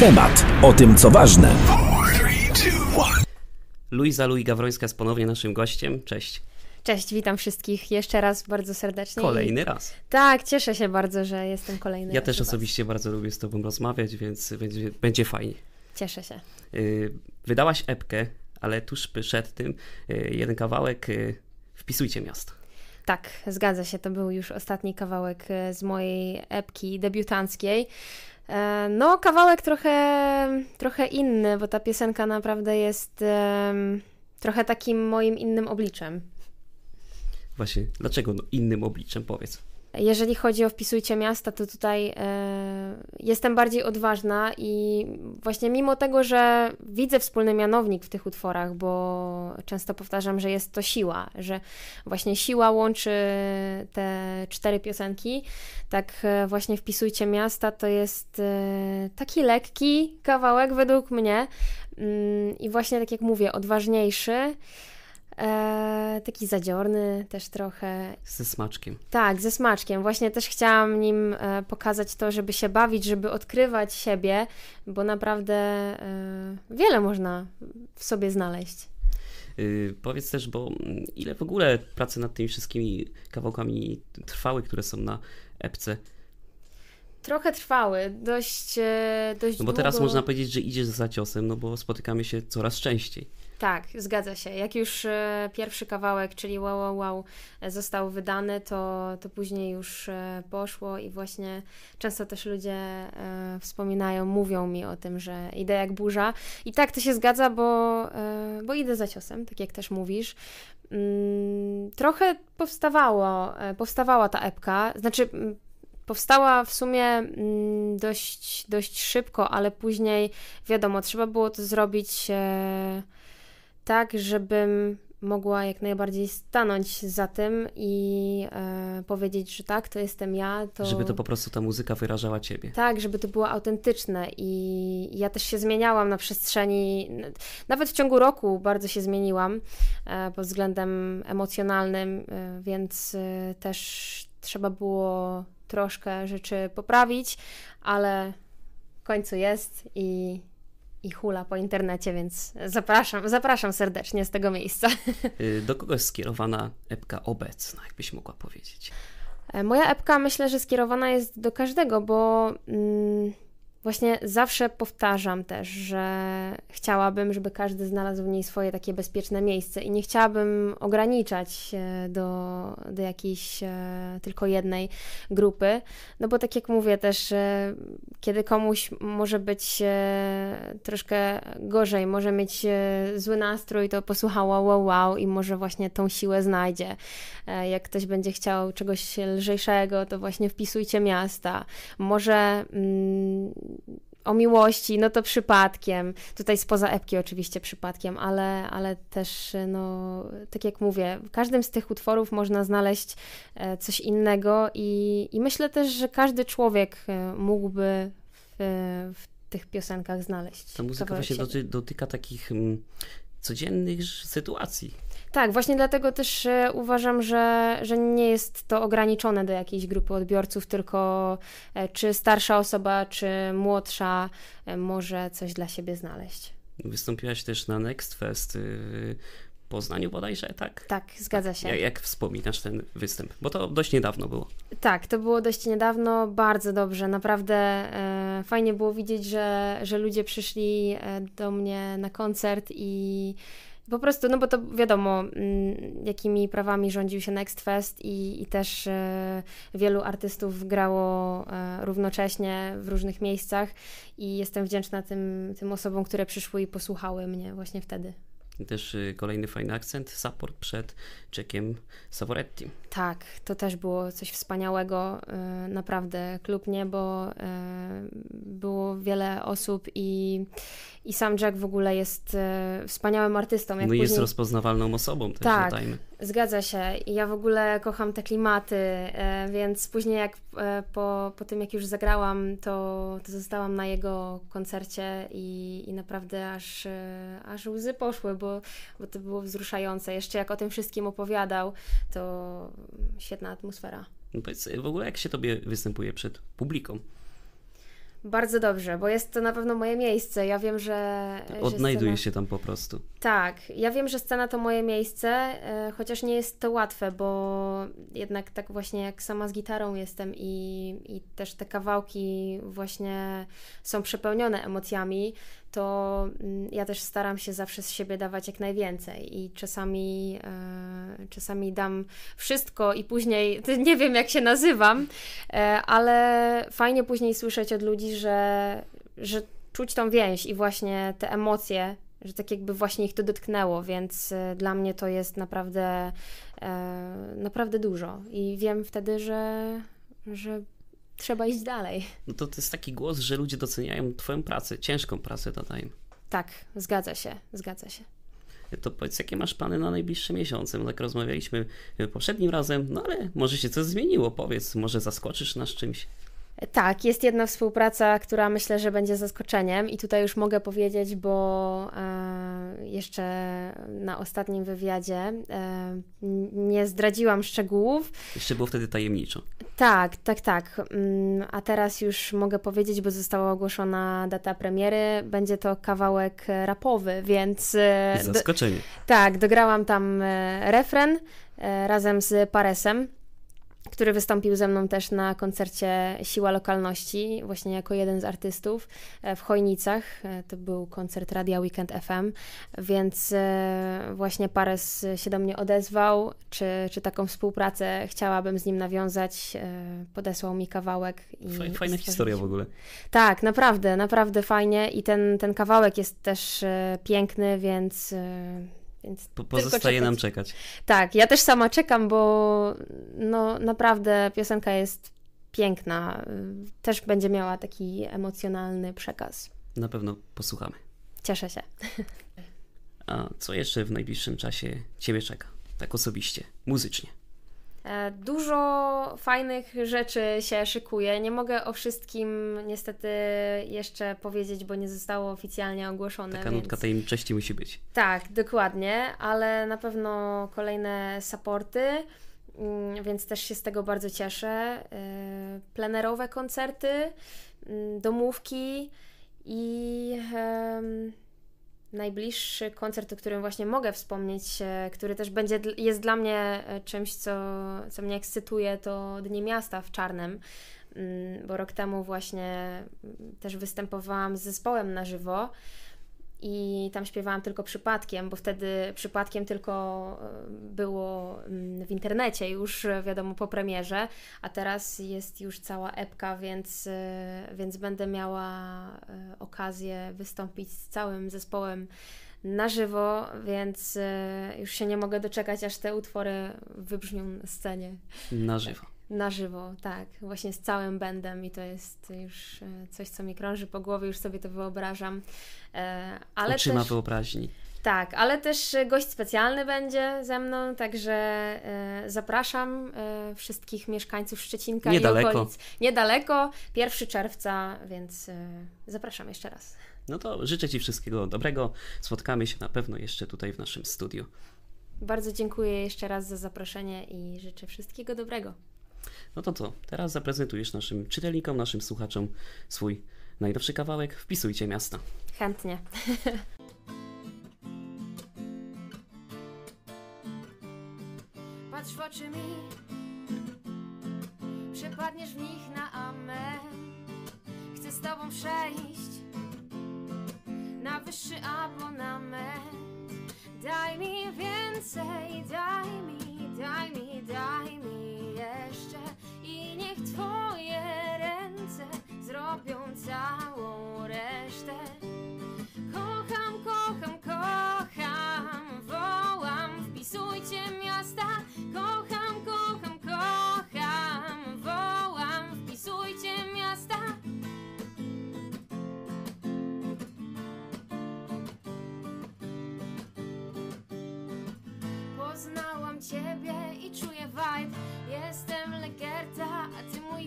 Temat o tym, co ważne. Luiza Lui Gawrońska jest ponownie naszym gościem. Cześć. Cześć, witam wszystkich jeszcze raz bardzo serdecznie. Kolejny I... raz. Tak, cieszę się bardzo, że jestem kolejny ja raz. Ja też osobiście was. bardzo lubię z Tobą rozmawiać, więc będzie, będzie fajnie. Cieszę się. Y, wydałaś epkę, ale tuż przed tym y, jeden kawałek y, Wpisujcie miasto. Tak, zgadza się, to był już ostatni kawałek e, z mojej epki debiutanckiej. E, no, kawałek trochę, trochę inny, bo ta piosenka naprawdę jest trochę takim moim innym obliczem. Właśnie, dlaczego no, innym obliczem powiedz? Jeżeli chodzi o wpisujcie miasta, to tutaj e, jestem bardziej odważna i właśnie mimo tego, że widzę wspólny mianownik w tych utworach, bo często powtarzam, że jest to siła, że właśnie siła łączy te cztery piosenki, tak e, właśnie wpisujcie miasta to jest e, taki lekki kawałek według mnie mm, i właśnie tak jak mówię, odważniejszy. E, taki zadziorny też trochę. Ze smaczkiem. Tak, ze smaczkiem. Właśnie też chciałam nim e, pokazać to, żeby się bawić, żeby odkrywać siebie, bo naprawdę e, wiele można w sobie znaleźć. Yy, powiedz też, bo mm, ile w ogóle pracy nad tymi wszystkimi kawałkami trwały, które są na epce? Trochę trwały, dość, e, dość No bo długo. teraz można powiedzieć, że idziesz za ciosem, no bo spotykamy się coraz częściej. Tak, zgadza się. Jak już e, pierwszy kawałek, czyli wow, wow, wow e, został wydany, to, to później już e, poszło i właśnie często też ludzie wspominają, mówią mi o tym, że idę jak burza. I tak to się zgadza, bo, bo idę za ciosem, tak jak też mówisz mm, trochę powstawało, powstawała ta epka, znaczy mm, powstała w sumie mm, dość, dość szybko, ale później wiadomo, trzeba było to zrobić tak, żebym mogła jak najbardziej stanąć za tym i e, powiedzieć, że tak, to jestem ja. To... Żeby to po prostu ta muzyka wyrażała ciebie. Tak, żeby to było autentyczne i ja też się zmieniałam na przestrzeni, nawet w ciągu roku bardzo się zmieniłam e, pod względem emocjonalnym, e, więc e, też trzeba było troszkę rzeczy poprawić, ale w końcu jest i i hula po internecie, więc zapraszam, zapraszam serdecznie z tego miejsca. Y, do kogo jest skierowana epka obecna, jakbyś mogła powiedzieć? E, moja epka myślę, że skierowana jest do każdego, bo. Mm, Właśnie zawsze powtarzam też, że chciałabym, żeby każdy znalazł w niej swoje takie bezpieczne miejsce i nie chciałabym ograniczać do, do jakiejś e, tylko jednej grupy, no bo tak jak mówię też, kiedy komuś może być e, troszkę gorzej, może mieć e, zły nastrój, to posłuchała wow, wow, i może właśnie tą siłę znajdzie. Jak ktoś będzie chciał czegoś lżejszego, to właśnie wpisujcie miasta. Może... Mm, o miłości, no to przypadkiem. Tutaj spoza epki oczywiście przypadkiem, ale, ale też, no, tak jak mówię, w każdym z tych utworów można znaleźć e, coś innego i, i myślę też, że każdy człowiek e, mógłby w, w tych piosenkach znaleźć. Ta muzyka właśnie dotyka takich mm, codziennych sytuacji. Tak, właśnie dlatego też e, uważam, że, że nie jest to ograniczone do jakiejś grupy odbiorców, tylko e, czy starsza osoba, czy młodsza e, może coś dla siebie znaleźć. Wystąpiłaś też na Next Fest. Y, Poznaniu bodajże, tak? Tak, zgadza tak. się. Jak, jak wspominasz ten występ? Bo to dość niedawno było. Tak, to było dość niedawno, bardzo dobrze. Naprawdę e, fajnie było widzieć, że, że ludzie przyszli do mnie na koncert i po prostu, no bo to wiadomo, mm, jakimi prawami rządził się Next Fest i, i też e, wielu artystów grało e, równocześnie w różnych miejscach i jestem wdzięczna tym, tym osobom, które przyszły i posłuchały mnie właśnie wtedy. I też y, kolejny fajny akcent, support przed czekiem Savoretti. Tak, to też było coś wspaniałego, y, naprawdę klub niebo, y, było wiele osób i, i sam Jack w ogóle jest wspaniałym artystą. Jak no i później... jest rozpoznawalną osobą też, tak, dodajmy. Zgadza się. Ja w ogóle kocham te klimaty, e, więc później jak e, po, po tym jak już zagrałam, to, to zostałam na jego koncercie i, i naprawdę aż, e, aż łzy poszły, bo, bo to było wzruszające. Jeszcze jak o tym wszystkim opowiadał, to świetna atmosfera. No powiedz, w ogóle jak się tobie występuje przed publiką? Bardzo dobrze, bo jest to na pewno moje miejsce. Ja wiem, że. Odnajduje scena... się tam po prostu. Tak, ja wiem, że scena to moje miejsce, e, chociaż nie jest to łatwe, bo jednak tak właśnie jak sama z gitarą jestem i, i też te kawałki właśnie są przepełnione emocjami to mm, ja też staram się zawsze z siebie dawać jak najwięcej i czasami, e, czasami dam wszystko i później nie wiem jak się nazywam, e, ale fajnie później słyszeć od ludzi, że, że czuć tą więź i właśnie te emocje, że tak jakby właśnie ich to dotknęło, więc e, dla mnie to jest naprawdę, naprawdę dużo i wiem wtedy, że, że trzeba iść dalej. No to, to jest taki głos, że ludzie doceniają Twoją pracę, ciężką pracę dodajmy. Tak, zgadza się, zgadza się. To powiedz, jakie masz plany na najbliższe miesiące? No tak rozmawialiśmy e, poprzednim razem, no ale może się coś zmieniło, powiedz, może zaskoczysz nas czymś. E, tak, jest jedna współpraca, która myślę, że będzie zaskoczeniem, i tutaj już mogę powiedzieć, bo e, jeszcze na ostatnim wywiadzie. E, nie zdradziłam szczegółów. Jeszcze było wtedy tajemniczo. Tak, tak, tak. Mm, a teraz już mogę powiedzieć, bo została ogłoszona data premiery. Będzie to kawałek rapowy, więc. Zaskoczenie. Do, tak, dograłam tam e, refren e, razem z Paresem który wystąpił ze mną też na koncercie Siła Lokalności, właśnie jako jeden z artystów e, w Chojnicach. E, to był koncert Radia Weekend FM, więc e, właśnie Pares się do mnie odezwał, czy, czy taką współpracę chciałabym z nim nawiązać. Podesłał mi kawałek. I Fajna historia w ogóle. Tak, naprawdę, naprawdę fajnie i ten, ten kawałek jest też piękny, więc więc po, pozostaje nam czekać. Tak, ja też sama czekam, bo no, naprawdę piosenka jest piękna. Też będzie miała taki emocjonalny przekaz. Na pewno posłuchamy. Cieszę się. A co jeszcze w najbliższym czasie Ciebie czeka? Tak osobiście, muzycznie. E, dużo fajnych rzeczy się szykuje. Nie mogę o wszystkim niestety jeszcze powiedzieć, bo nie zostało oficjalnie ogłoszone. Taka więc... nutka tajemniczości musi być. Tak, dokładnie, ale na pewno kolejne supporty, mm, więc też się z tego bardzo cieszę. E, plenerowe koncerty, mm, domówki i najbliższy koncert, o którym właśnie mogę wspomnieć, e, który też będzie, jest dla mnie e, czymś, co, co mnie ekscytuje, to Dnie Miasta w Czarnem, mm, bo rok temu właśnie mm, też występowałam z zespołem na żywo i tam śpiewałam tylko przypadkiem, bo wtedy przypadkiem tylko e, było mm, w internecie już, e, wiadomo, po premierze, a teraz jest już cała epka, więc, e, więc będę miała okazję wystąpić z całym zespołem na żywo, więc już się nie mogę doczekać, aż te utwory wybrzmią na scenie. Na żywo. Na żywo, tak. Właśnie z całym bendem i to jest już e, coś, co mi krąży po głowie, już sobie to wyobrażam. E, ale Oczyma też... wyobraźni. Tak, ale też e, gość specjalny będzie ze mną, także zapraszam wszystkich mieszkańców Szczecinka Niedaleko. i okolic. Niedaleko, 1 czerwca, więc zapraszam jeszcze raz. No to życzę Ci wszystkiego dobrego. Spotkamy się na pewno jeszcze tutaj w naszym studiu. Bardzo dziękuję jeszcze raz za zaproszenie i życzę wszystkiego dobrego. No to co, teraz zaprezentujesz naszym czytelnikom, naszym słuchaczom swój najnowszy kawałek. Wpisujcie miasta. Chętnie. Patrz w oczy mi, przepadniesz w nich na amen. Chcę z tobą przejść na wyższy abonament. Daj mi więcej, daj mi, daj mi, daj mi jeszcze niech twoje ręce zrobią całą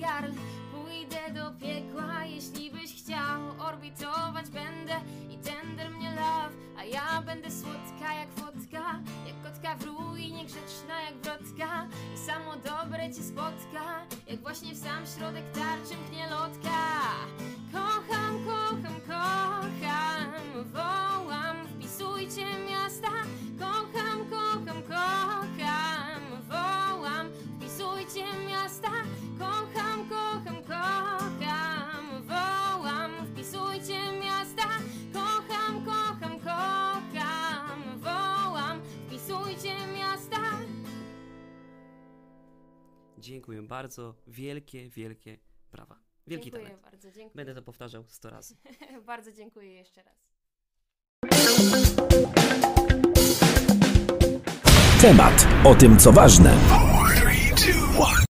jarl Pójdę do piekła, jeśli byś chciał Orbitować będę i tender mnie love A ja będę słodka jak wodka Jak kotka w ruinie, grzeczna jak wrotka I samo dobre cię spotka Jak właśnie w sam środek tarczy mknie lotka Kocham, kocham Dziękuję bardzo. Wielkie, wielkie brawa. Wielki dziękuję talent. bardzo, dziękuję. Będę to powtarzał 100 razy. bardzo dziękuję jeszcze raz. Temat o tym, co ważne.